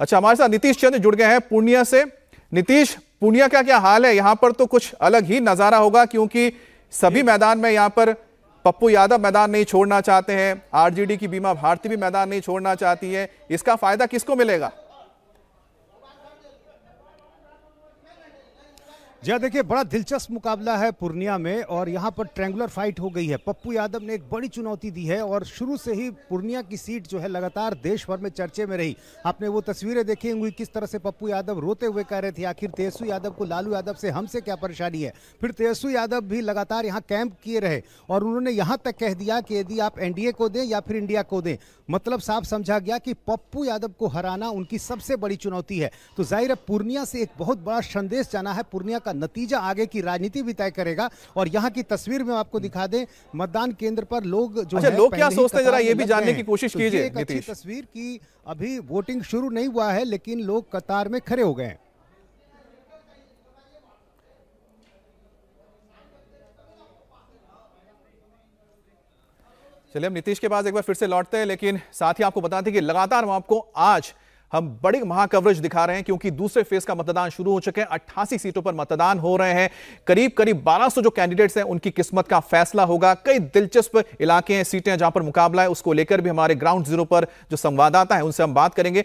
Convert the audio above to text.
अच्छा हमारे साथ नीतीश चंद्र जुड़ गए हैं पूर्णिया से नीतीश पूर्णिया का क्या हाल है यहाँ पर तो कुछ अलग ही नजारा होगा क्योंकि सभी मैदान में यहाँ पर पप्पू यादव मैदान नहीं छोड़ना चाहते हैं आरजेडी की बीमा भारती भी मैदान नहीं छोड़ना चाहती है इसका फायदा किसको मिलेगा जी हाँ, देखिए बड़ा दिलचस्प मुकाबला है पूर्णिया में और यहाँ पर ट्रेंगुलर फाइट हो गई है पप्पू यादव ने एक बड़ी चुनौती दी है और शुरू से ही पूर्णिया की सीट जो है लगातार देश भर में चर्चे में रही आपने वो तस्वीरें देखी हुई किस तरह से पप्पू यादव रोते हुए कह रहे थे आखिर तेजस्व यादव को लालू यादव से हमसे क्या परेशानी है फिर तेजस्वी यादव भी लगातार यहाँ कैंप किए रहे और उन्होंने यहाँ तक कह दिया कि यदि आप एनडीए को दें या फिर इंडिया को दें मतलब साफ समझा गया कि पप्पू यादव को हराना उनकी सबसे बड़ी चुनौती है तो जाहिर है पूर्णिया से एक बहुत बड़ा संदेश जाना है पूर्णिया का नतीजा आगे की राजनीति भी तय करेगा और यहाँ की तस्वीर में आपको दिखा दें मतदान केंद्र पर लोग जो अच्छा, है, लोग क्या सोचते हैं जरा ये भी जानने की कोशिश तो कीजिए अच्छी तस्वीर की अभी वोटिंग शुरू नहीं हुआ है लेकिन लोग कतार में खड़े हो गए चलिए हम नीतीश के पास एक बार फिर से लौटते हैं लेकिन साथ ही आपको बताते हैं कि लगातार हम आपको आज हम बड़ी महाकवरेज दिखा रहे हैं क्योंकि दूसरे फेज का मतदान शुरू हो चुके हैं अट्ठासी सीटों पर मतदान हो रहे हैं करीब करीब 1200 जो कैंडिडेट्स हैं उनकी किस्मत का फैसला होगा कई दिलचस्प इलाके हैं सीटें जहां पर मुकाबला है उसको लेकर भी हमारे ग्राउंड जीरो पर जो संवाददाता है उनसे हम बात करेंगे